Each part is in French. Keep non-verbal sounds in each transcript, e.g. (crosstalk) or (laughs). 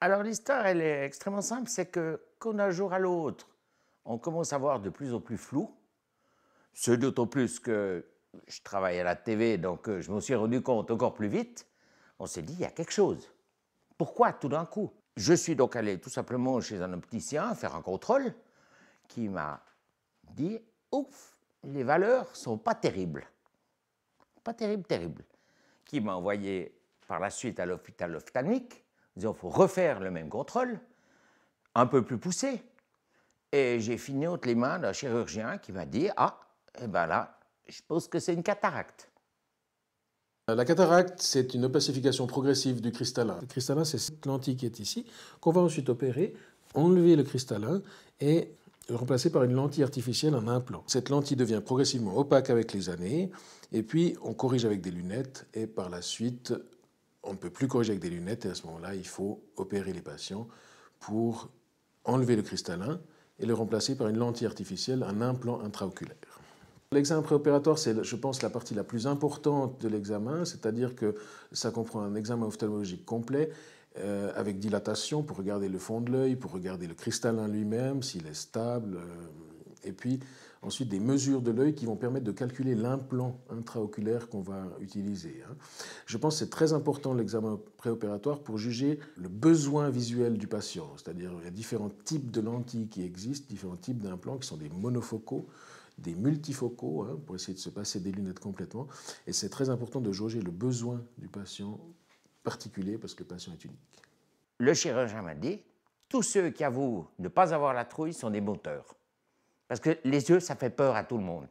Alors l'histoire, elle est extrêmement simple, c'est que qu'on d'un jour à l'autre, on commence à voir de plus en plus flou. ce d'autant plus que je travaille à la TV, donc euh, je me suis rendu compte encore plus vite. On s'est dit, il y a quelque chose. Pourquoi tout d'un coup Je suis donc allé tout simplement chez un opticien faire un contrôle qui m'a dit, ouf, les valeurs sont pas terribles. Pas terribles, terribles. Qui m'a envoyé par la suite à l'hôpital ophtalmique il faut refaire le même contrôle, un peu plus poussé. Et j'ai fini entre les mains d'un chirurgien qui m'a dit Ah, eh ben là, je pense que c'est une cataracte. La cataracte, c'est une opacification progressive du cristallin. Le cristallin, c'est cette lentille qui est ici, qu'on va ensuite opérer, enlever le cristallin et le remplacer par une lentille artificielle, en implant. Cette lentille devient progressivement opaque avec les années, et puis on corrige avec des lunettes, et par la suite, on ne peut plus corriger avec des lunettes et à ce moment-là, il faut opérer les patients pour enlever le cristallin et le remplacer par une lentille artificielle, un implant intraoculaire. L'examen préopératoire, c'est, je pense, la partie la plus importante de l'examen, c'est-à-dire que ça comprend un examen ophtalmologique complet, euh, avec dilatation pour regarder le fond de l'œil, pour regarder le cristallin lui-même, s'il est stable, euh, et puis Ensuite, des mesures de l'œil qui vont permettre de calculer l'implant intraoculaire qu'on va utiliser. Hein. Je pense que c'est très important l'examen préopératoire pour juger le besoin visuel du patient. C'est-à-dire, il y a différents types de lentilles qui existent, différents types d'implants qui sont des monofocaux des multifocaux hein, pour essayer de se passer des lunettes complètement. Et c'est très important de jauger le besoin du patient particulier parce que le patient est unique. Le chirurgien m'a dit tous ceux qui avouent ne pas avoir la trouille sont des moteurs ». Parce que les yeux, ça fait peur à tout le monde.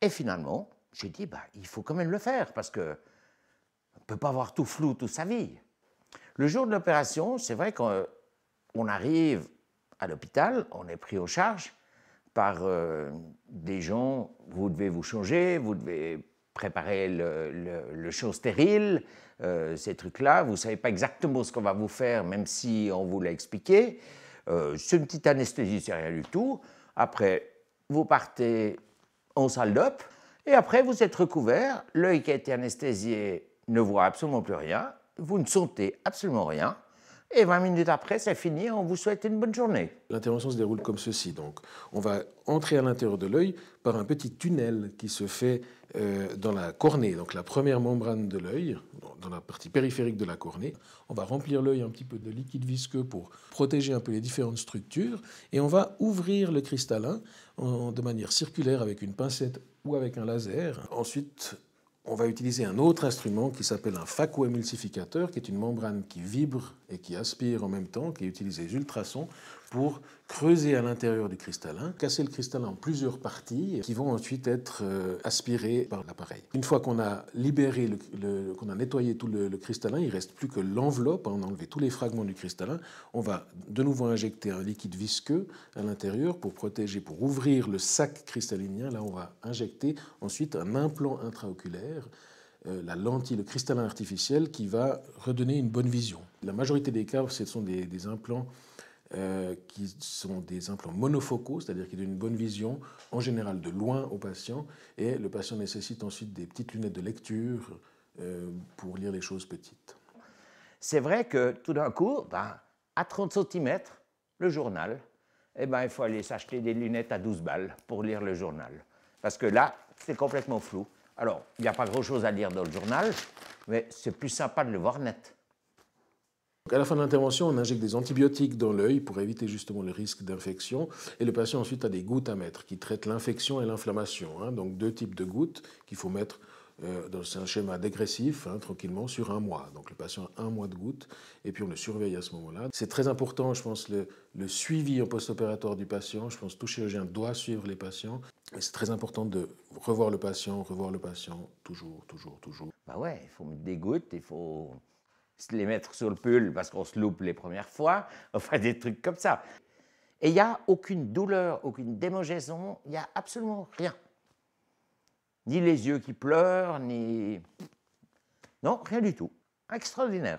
Et finalement, j'ai dit, bah, il faut quand même le faire, parce qu'on ne peut pas avoir tout flou toute sa vie. Le jour de l'opération, c'est vrai qu'on arrive à l'hôpital, on est pris en charge par euh, des gens, vous devez vous changer, vous devez préparer le, le, stérile, euh, ces trucs-là, vous ne savez pas exactement ce qu'on va vous faire, même si on vous l'a expliqué. Euh, c'est une petite anesthésie, c'est rien du tout. Après, vous partez en salle d'op et après, vous êtes recouvert. L'œil qui a été anesthésié ne voit absolument plus rien. Vous ne sentez absolument rien. Et 20 minutes après, c'est fini, on vous souhaite une bonne journée. L'intervention se déroule comme ceci. Donc, on va entrer à l'intérieur de l'œil par un petit tunnel qui se fait euh, dans la cornée, donc la première membrane de l'œil, dans la partie périphérique de la cornée. On va remplir l'œil un petit peu de liquide visqueux pour protéger un peu les différentes structures. Et on va ouvrir le cristallin en, de manière circulaire avec une pincette ou avec un laser. Ensuite, on va utiliser un autre instrument qui s'appelle un émulsificateur qui est une membrane qui vibre et qui aspire en même temps, qui utilise les ultrasons pour creuser à l'intérieur du cristallin, casser le cristallin en plusieurs parties qui vont ensuite être euh, aspirées par l'appareil. Une fois qu'on a libéré, le, qu'on a nettoyé tout le, cristallin, il reste plus que l'enveloppe, hein, on a enlevé tous les fragments du cristallin, on va de nouveau injecter un liquide visqueux à l'intérieur pour protéger, pour ouvrir le sac cristallinien. Là, on va injecter ensuite un implant intraoculaire euh, la lentille, le cristallin artificiel qui va redonner une bonne vision. La majorité des cas, ce sont des, des implants euh, qui sont des implants monofocaux, c'est-à-dire qui donnent une bonne vision, en général de loin au patient, et le patient nécessite ensuite des petites lunettes de lecture euh, pour lire les choses petites. C'est vrai que tout d'un coup, ben, à 30 cm, le journal, eh ben, il faut aller s'acheter des lunettes à 12 balles pour lire le journal. Parce que là, c'est complètement flou. Alors, il n'y a pas grand-chose à lire dans le journal, mais c'est plus sympa de le voir net à la fin de l'intervention, on injecte des antibiotiques dans l'œil pour éviter justement le risque d'infection. Et le patient ensuite a des gouttes à mettre qui traitent l'infection et l'inflammation. Hein. donc deux types de gouttes qu'il faut mettre euh, dans un schéma dégressif, hein, tranquillement, sur un mois. Donc le patient a un mois de gouttes et puis on le surveille à ce moment-là. C'est très important, je pense, le, suivi en post-opératoire du patient. Je pense que tout chirurgien doit suivre les patients. Et c'est très important de revoir le patient, revoir le patient, toujours, toujours, toujours. Bah ouais, il faut mettre des gouttes, il faut se les mettre sur le pull parce qu'on se loupe les premières fois, enfin (laughs) des trucs comme ça. Et il n'y a aucune douleur, aucune démangeaison, il n'y a absolument rien. Ni les yeux qui pleurent, ni... Non, rien du tout. Extraordinaire.